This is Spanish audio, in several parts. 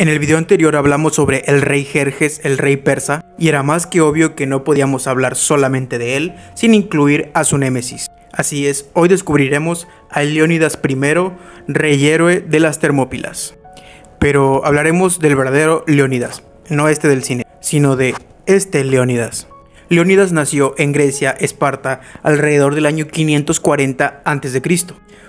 En el video anterior hablamos sobre el rey Jerjes, el rey persa, y era más que obvio que no podíamos hablar solamente de él sin incluir a su némesis. Así es, hoy descubriremos a Leónidas I, rey héroe de las Termópilas. Pero hablaremos del verdadero Leónidas, no este del cine, sino de este Leónidas. Leonidas nació en Grecia, Esparta, alrededor del año 540 a.C.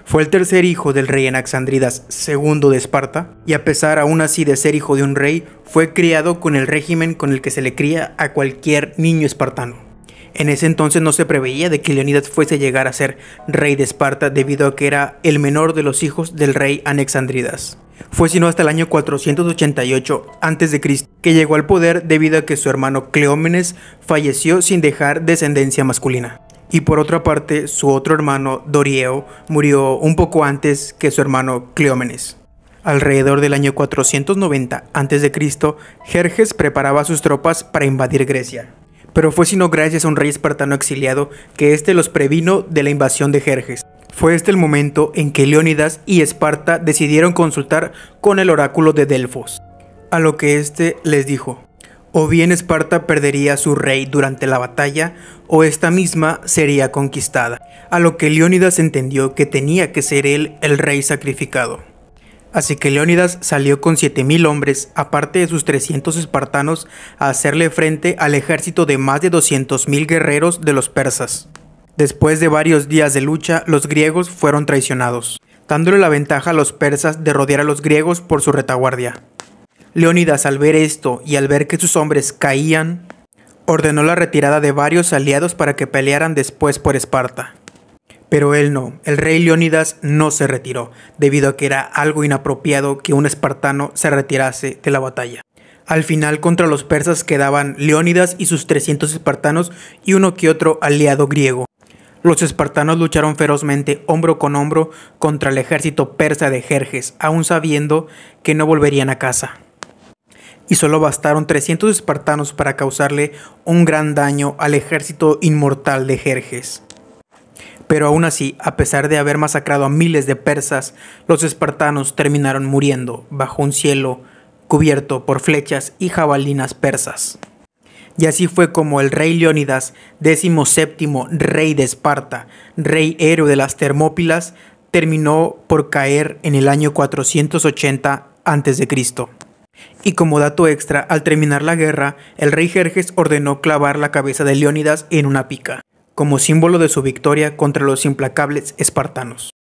Fue el tercer hijo del rey Anaxandridas II de Esparta, y a pesar aún así de ser hijo de un rey, fue criado con el régimen con el que se le cría a cualquier niño espartano. En ese entonces no se preveía de que Leonidas fuese a llegar a ser rey de Esparta debido a que era el menor de los hijos del rey Anaxandridas. Fue sino hasta el año 488 a.C. que llegó al poder debido a que su hermano Cleómenes falleció sin dejar descendencia masculina. Y por otra parte, su otro hermano Dorieo murió un poco antes que su hermano Cleómenes. Alrededor del año 490 a.C., Jerjes preparaba sus tropas para invadir Grecia. Pero fue sino gracias a un rey espartano exiliado que éste los previno de la invasión de Jerjes. Fue este el momento en que Leónidas y Esparta decidieron consultar con el oráculo de Delfos, a lo que éste les dijo, o bien Esparta perdería a su rey durante la batalla, o esta misma sería conquistada, a lo que Leónidas entendió que tenía que ser él el rey sacrificado. Así que Leónidas salió con 7.000 hombres, aparte de sus 300 espartanos, a hacerle frente al ejército de más de 200.000 guerreros de los persas. Después de varios días de lucha, los griegos fueron traicionados, dándole la ventaja a los persas de rodear a los griegos por su retaguardia. Leónidas al ver esto y al ver que sus hombres caían, ordenó la retirada de varios aliados para que pelearan después por Esparta. Pero él no, el rey Leónidas no se retiró, debido a que era algo inapropiado que un espartano se retirase de la batalla. Al final contra los persas quedaban Leónidas y sus 300 espartanos y uno que otro aliado griego. Los espartanos lucharon ferozmente hombro con hombro contra el ejército persa de Jerjes, aún sabiendo que no volverían a casa. Y solo bastaron 300 espartanos para causarle un gran daño al ejército inmortal de Jerjes. Pero aún así, a pesar de haber masacrado a miles de persas, los espartanos terminaron muriendo bajo un cielo cubierto por flechas y jabalinas persas. Y así fue como el rey Leónidas, décimo rey de Esparta, rey héroe de las Termópilas, terminó por caer en el año 480 a.C. Y como dato extra, al terminar la guerra, el rey Jerjes ordenó clavar la cabeza de Leónidas en una pica, como símbolo de su victoria contra los implacables espartanos.